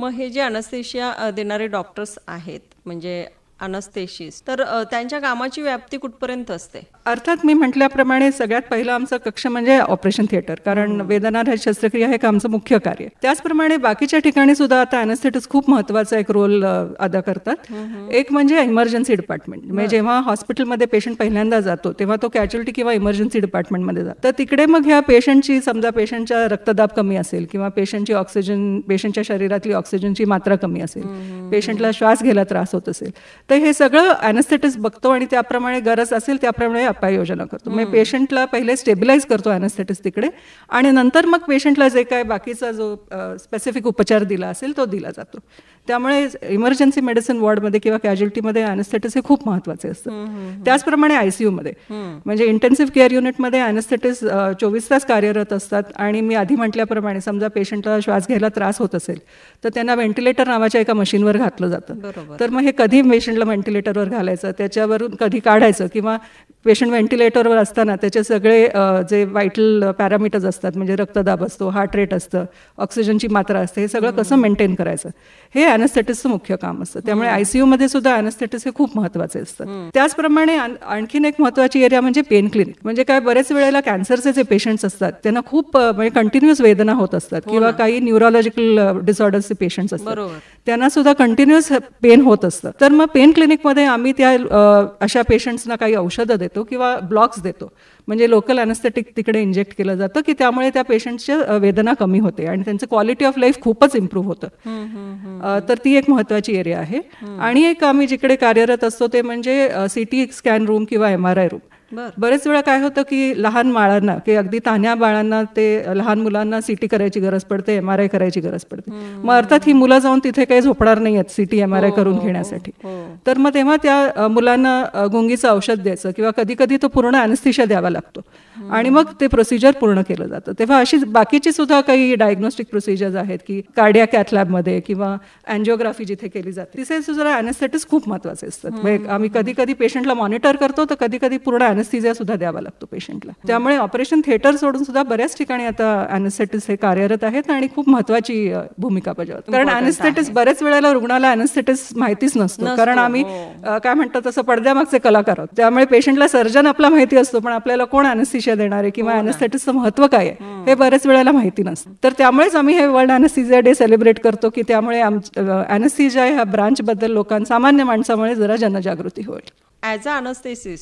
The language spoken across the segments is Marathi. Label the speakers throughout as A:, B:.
A: मग हे जे अनस्थेशिया देणारे डॉक्टर्स आहेत म्हणजे अनस्थेशिस्ट तर त्यांच्या कामाची व्याप्ती कुठपर्यंत असते अर्थात मी म्हटल्याप्रमाणे सगळ्यात पहिलं आमचं कक्ष म्हणजे ऑपरेशन थिएटर कारण वेदनार शस्त्रक्रिया हे आमचं मुख्य कार्य त्याचप्रमाणे बाकीच्या ठिकाणी सुद्धा आता अनस्थेटिस खूप महत्वाचा एक रोल अदा करतात एक म्हणजे इमर्जन्सी डिपार्टमेंट म्हणजे जेव्हा हॉस्पिटलमध्ये पेशंट पहिल्यांदा जातो तेव्हा तो कॅज्युअलिटी किंवा इमर्जन्सी डिपार्टमेंटमध्ये जातो तर तिकडे मग ह्या पेशंटची समजा पेशंटचा रक्तदाब कमी असेल किंवा पेशंटची ऑक्सिजन पेशंटच्या शरीरातली ऑक्सिजनची मात्रा कमी असेल पेशंटला श्वास घ्यायला त्रास होत असेल तर हे सगळं अॅनस्थेटिस बघतो आणि त्याप्रमाणे गरज असेल त्याप्रमाणे उपाययोजना करतो मी पेशंटला पहिले स्टेबिलाइज करतो अॅनस्थेटिस तिकडे आणि नंतर मग पेशंटला जे काय बाकीचा जो स्पेसिफिक उपचार दिला असेल तो दिला जातो त्यामुळे इमर्जन्सी मेडिसिन वॉर्डमध्ये किंवा कॅज्युलिटीमध्ये अॅनेस्थेटिस हे खूप महत्वाचे असतं त्याचप्रमाणे मध्ये म्हणजे इंटेन्सिव्ह केअर युनिटमध्ये अॅनेस्थेटिस चोवीस तास कार्यरत असतात आणि मी आधी म्हटल्याप्रमाणे समजा पेशंटला श्वास घ्यायला त्रास होत असेल तर त्यांना व्हेंटिलेटर नावाच्या एका मशीनवर घातलं जातं तर मग हे कधी पेशंटला व्हेंटिलेटरवर घालायचं त्याच्यावरून कधी काढायचं किंवा पेशंट व्हेंटिलेटरवर असताना त्याचे सगळे जे वायटल पॅरामीटर्स असतात म्हणजे रक्तदाब असतो हार्ट रेट असतं ऑक्सिजनची मात्रा असते हे सगळं कसं मेंटेन करायचं हे अॅनस्थेटिसचं मुख्य काम असतं त्यामुळे मध्ये सुद्धा अॅनस्थेटिस हे खूप महत्वाचे असतात त्याचप्रमाणे आणखीन एक महत्वाची एरिया म्हणजे पेन क्लिनिक म्हणजे काय बरेच वेळेला कॅन्सरचे जे पेशंट्स असतात त्यांना खूप म्हणजे कंटिन्युअस वेदना होत असतात हो किंवा काही न्यूरोलॉजिकल डिसऑर्डर्सचे पेशंट्स असतात त्यांना सुद्धा कंटिन्युअस पेन होत असतं तर मग पेन क्लिनिकमध्ये आम्ही त्या अशा पेशंट्सना काही औषधं देतो किंवा ब्लॉक्स देतो म्हणजे लोकल अनस्थेटिक तिकडे इंजेक्ट केलं जातं की त्यामुळे त्या पेशंटच्या वेदना कमी होते आणि त्यांचं क्वालिटी ऑफ लाईफ खूपच इम्प्रूव्ह होतं तर ती एक महत्त्वाची एरिया आहे आणि एक आम्ही जिकडे कार्यरत असतो ते म्हणजे सिटी स्कॅन रूम किंवा एम आर आय रूम बरेच वेळा काय होतं की लहान बाळांना की अगदी तान्या बाळांना ते लहान मुलांना सिटी करायची गरज पडते एम आर आय करायची गरज पडते मग अर्थात ही मुलं जाऊन तिथे काही झोपणार नाही आहेत सिटी एम आर आय हो, करून हो, हो, घेण्यासाठी तर मग तेव्हा त्या मुलांना गुंगीचं औषध द्यायचं किंवा कधी कधी तो पूर्ण अनस्थिशा द्यावा लागतो आणि मग ते प्रोसिजर पूर्ण केलं जातं तेव्हा अशी बाकीची सुद्धा काही डायग्नोस्टिक प्रोसिजर्स आहेत की कार्डिया कॅथलॅबमध्ये किंवा अँजिओग्राफी जिथे केली जाते तिथे सुद्धा अॅनेस्थेटिक्स खूप महत्वाचे असतात म्हणजे आम्ही कधी कधी पेशंटला मॉनिटर करतो तर कधी कधी पूर्ण अॅनेस्थेसिया सुद्धा द्यावा लागतो पेशंटला त्यामुळे ऑपरेशन थिएटर सोडून सुद्धा बऱ्याच ठिकाणी आता अॅनेस्थेटिस हे कार्यरत आहेत आणि खूप महत्वाची भूमिका बजावतात कारण अॅनेस्थेटिस बऱ्याच वेळेला रुग्णाला अॅनेस्थेटिस माहितीच नसतो कारण आम्ही हो. काय म्हणतो तसं पडद्यामागचे कलाकार आहोत त्यामुळे पेशंटला सर्जन आपला माहिती असतो पण आपल्याला कोण अॅनेस्थिशिया देणार आहे किंवा अॅनेस्थेटिसचं हो महत्व काय आहे हे बऱ्याच वेळेला माहिती नसतं तर त्यामुळेच आम्ही हे वर्ल्ड अॅनेस्थिजिया डे सेलिब्रेट करतो की त्यामुळे अॅनेस्थिजिया ह्या ब्रांचबद्दल लोकांना सामान्य माणसामुळे जरा जनजागृती होईल ॲज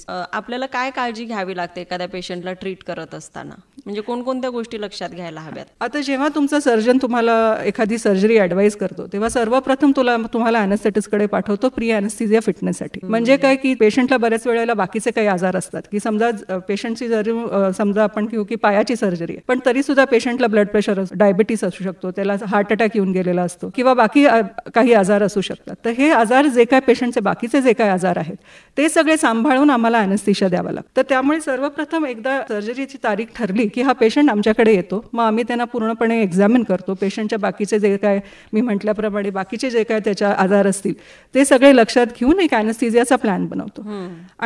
A: अ आपल्याला काय काळजी घ्यावी लागते एखाद्या पेशंटला ट्रीट करत असताना म्हणजे कोणकोणत्या गोष्टी लक्षात घ्यायला हव्यात आता जेव्हा तुमचा सर्जन तुम्हाला एखादी सर्जरी ऍडवाईस करतो तेव्हा सर्वप्रथम तुला तुम्हाला अनस्थेटिसकडे पाठवतो प्री अॅनेस्थिजिया फिटनेससाठी म्हणजे काय की पेशंटला बऱ्याच वेळेला बाकीचे काही आजार असतात की समजा पेशंटची जरी समजा आपण घेऊ की पायाची सर्जरी आहे पण तरी सुद्धा पेशंटला ब्लड प्रेशर अस डायबिटीस असू शकतो त्याला हार्ट अटॅक येऊन गेलेला असतो किंवा बाकी काही आजार असू शकतात तर हे आजार जे काय पेशंटचे बाकीचे जे काय आजार आहेत ते हे सगळे सांभाळून आम्हाला अनस्थिशा द्यावा लागतं त्यामुळे सर्वप्रथम एकदा सर्जरीची तारीख ठरली की हा पेशंट आमच्याकडे येतो मग आम्ही त्यांना पूर्णपणे एक्झामिन करतो पेशंटच्या बाकीचे जे काय मी म्हटल्याप्रमाणे बाकीचे जे काय त्याच्या आजार असतील ते सगळे लक्षात घेऊन एक अॅनेस्थिजियाचा प्लॅन बनवतो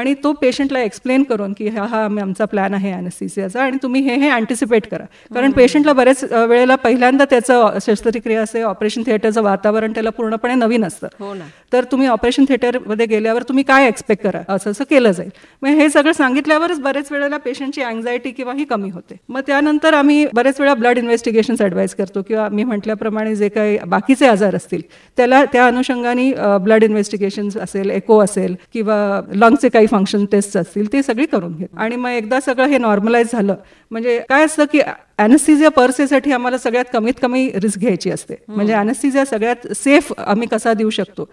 A: आणि तो पेशंटला एक्सप्लेन करून की हा हा आमचा प्लॅन आहे अॅनेस्थिजियाचा आणि तुम्ही हे हे अँटिसिपेट करा कारण पेशंटला बऱ्याच वेळेला पहिल्यांदा त्याचं शस्त्रक्रिया असे ऑपरेशन थिएटरचं वातावरण त्याला पूर्णपणे नवीन असतं हो तर तुम्ही ऑपरेशन थिएटरमध्ये गेल्यावर तुम्ही काय एक्सपेक्ट करा असं असं केलं जाईल मग हे सगळं सांगितल्यावरच बरेच वेळेला पेशंटची अँझायटी किंवा ही कमी होते मग त्यानंतर आम्ही बरेच वेळा ब्लड इन्व्हेस्टिगेशन ॲडवाईस करतो किंवा मी म्हटल्याप्रमाणे जे काही बाकीचे आजार असतील त्याला त्या अनुषंगाने ब्लड इन्व्हेस्टिगेशन असेल एको असेल किंवा लंगचे काही फंक्शन टेस्ट असतील ते सगळी करून घेत आणि मग एकदा सगळं हे नॉर्मलाइज झालं म्हणजे काय असतं की अॅनेस्थिजिया पर्सेसाठी आम्हाला सगळ्यात कमीत कमी रिस्क घ्यायची असते म्हणजे अॅनेस्थिजिया सगळ्यात सेफ आम्ही कसा देऊ शकतो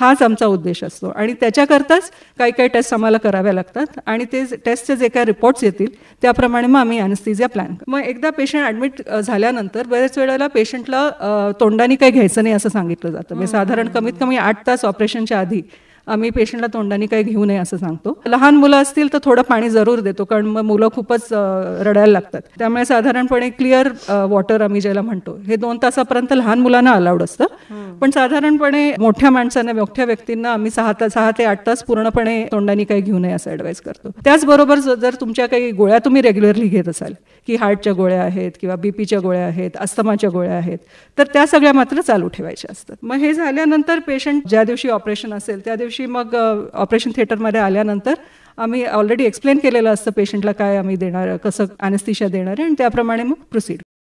A: हाच आमचा उद्देश असतो आणि त्याच्याकरताच काही काही टेस्ट आम्हाला कराव्या लागतात आणि ते टेस्टचे जे काही रिपोर्ट्स येतील त्याप्रमाणे मग आम्ही या प्लॅन मग एकदा पेशंट ॲडमिट झाल्यानंतर बऱ्याच वेळेला पेशंटला तोंडाने काही घ्यायचं नाही असं सांगितलं जातं म्हणजे साधारण कमीत कमी आठ तास ऑपरेशनच्या आधी आम्ही पेशंटला तोंडाने काही घेऊ नये असं सांगतो लहान मुलं असतील तर थोडं पाणी जरूर देतो कारण मग मुलं खूपच रडायला लागतात त्यामुळे साधारणपणे क्लिअर वॉटर आम्ही ज्याला म्हणतो हे दोन तासापर्यंत लहान मुलांना अलाउड असतं पण साधारणपणे मोठ्या माणसांना मोठ्या व्यक्तींना आम्ही सहा तास सहा ते आठ तास पूर्णपणे तोंडाने काही घेऊ नये असं ॲडवाईस करतो त्याचबरोबर जर तुमच्या काही गोळ्या तुम्ही रेग्युलरली घेत असाल की हार्टच्या गोळ्या आहेत किंवा बीपीच्या गोळ्या आहेत अस्थमाच्या गोळ्या आहेत तर त्या सगळ्या मात्र चालू ठेवायच्या असतात मग हे झाल्यानंतर पेशंट ज्या दिवशी ऑपरेशन असेल त्या दिवशी दिवशी मग ऑपरेशन थिएटरमध्ये आल्यानंतर आम्ही ऑलरेडी एक्सप्लेन केलेलं असतं पेशंटला काय आम्ही देणार कसं अनेस्थिशा देणार आहे आणि त्याप्रमाणे मग प्रोसीड